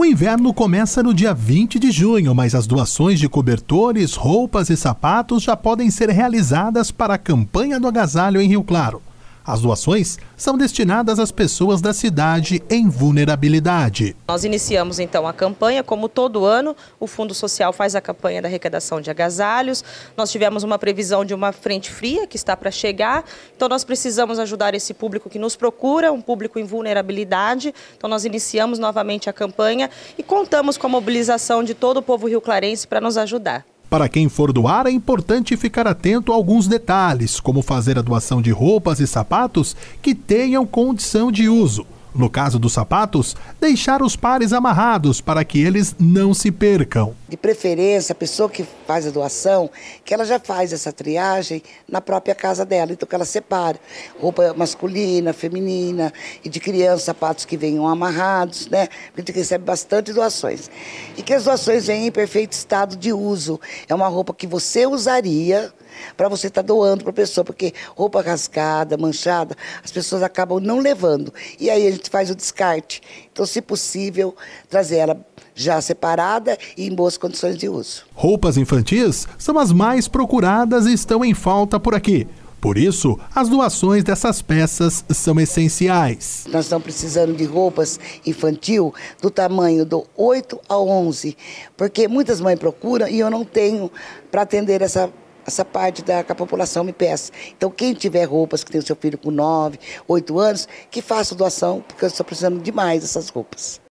O inverno começa no dia 20 de junho, mas as doações de cobertores, roupas e sapatos já podem ser realizadas para a campanha do agasalho em Rio Claro. As doações são destinadas às pessoas da cidade em vulnerabilidade. Nós iniciamos então a campanha, como todo ano, o Fundo Social faz a campanha da arrecadação de agasalhos. Nós tivemos uma previsão de uma frente fria que está para chegar, então nós precisamos ajudar esse público que nos procura, um público em vulnerabilidade. Então nós iniciamos novamente a campanha e contamos com a mobilização de todo o povo rio-clarense para nos ajudar. Para quem for doar, é importante ficar atento a alguns detalhes, como fazer a doação de roupas e sapatos que tenham condição de uso. No caso dos sapatos, deixar os pares amarrados para que eles não se percam. De preferência, a pessoa que faz a doação, que ela já faz essa triagem na própria casa dela, então que ela separe roupa masculina, feminina e de criança, sapatos que venham amarrados, né? a gente recebe bastante doações. E que as doações venham em perfeito estado de uso. É uma roupa que você usaria para você estar tá doando para a pessoa, porque roupa rasgada, manchada, as pessoas acabam não levando. E aí a gente faz o descarte. Então, se possível, trazer ela já separada e em boas condições de uso. Roupas infantis são as mais procuradas e estão em falta por aqui. Por isso, as doações dessas peças são essenciais. Nós estamos precisando de roupas infantil do tamanho do 8 ao 11, porque muitas mães procuram e eu não tenho para atender essa essa parte da que a população me peça. Então, quem tiver roupas que tem o seu filho com 9, 8 anos, que faça doação, porque eu estou precisando demais dessas roupas.